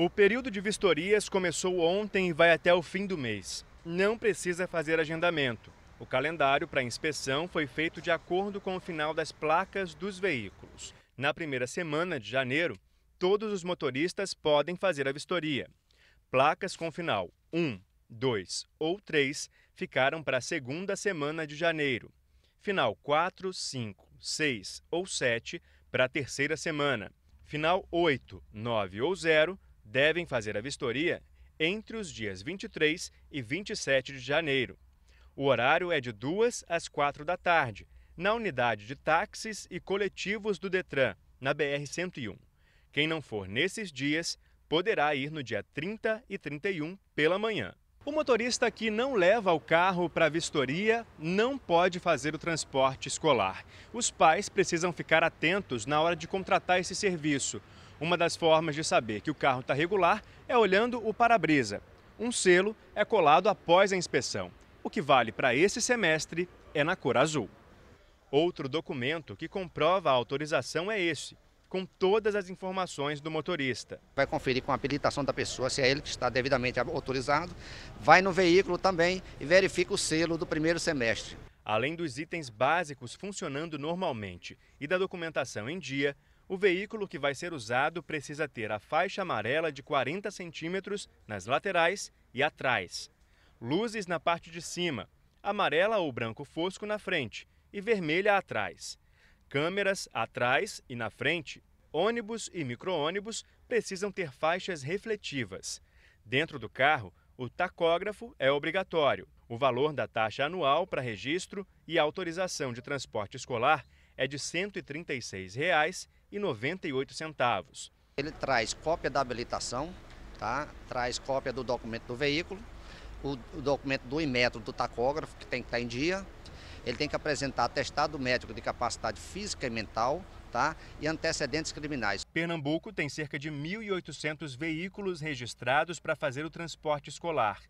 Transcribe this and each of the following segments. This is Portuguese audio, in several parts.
O período de vistorias começou ontem e vai até o fim do mês. Não precisa fazer agendamento. O calendário para inspeção foi feito de acordo com o final das placas dos veículos. Na primeira semana de janeiro, todos os motoristas podem fazer a vistoria. Placas com final 1, 2 ou 3 ficaram para a segunda semana de janeiro. Final 4, 5, 6 ou 7 para a terceira semana. Final 8, 9 ou 0 devem fazer a vistoria entre os dias 23 e 27 de janeiro. O horário é de 2 às 4 da tarde, na unidade de táxis e coletivos do Detran, na BR-101. Quem não for nesses dias poderá ir no dia 30 e 31 pela manhã. O motorista que não leva o carro para a vistoria não pode fazer o transporte escolar. Os pais precisam ficar atentos na hora de contratar esse serviço. Uma das formas de saber que o carro está regular é olhando o para-brisa. Um selo é colado após a inspeção. O que vale para esse semestre é na cor azul. Outro documento que comprova a autorização é este, com todas as informações do motorista. Vai conferir com a habilitação da pessoa se é ele que está devidamente autorizado, vai no veículo também e verifica o selo do primeiro semestre. Além dos itens básicos funcionando normalmente e da documentação em dia, o veículo que vai ser usado precisa ter a faixa amarela de 40 centímetros nas laterais e atrás, luzes na parte de cima, amarela ou branco fosco na frente e vermelha atrás, câmeras atrás e na frente. Ônibus e micro-ônibus precisam ter faixas refletivas. Dentro do carro, o tacógrafo é obrigatório. O valor da taxa anual para registro e autorização de transporte escolar é de R$ 136,00 e centavos. Ele traz cópia da habilitação, tá? traz cópia do documento do veículo, o, o documento do imetro do tacógrafo, que tem que estar tá em dia. Ele tem que apresentar atestado médico de capacidade física e mental, Tá? e antecedentes criminais. Pernambuco tem cerca de 1.800 veículos registrados para fazer o transporte escolar.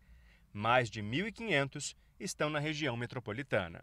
Mais de 1.500 estão na região metropolitana.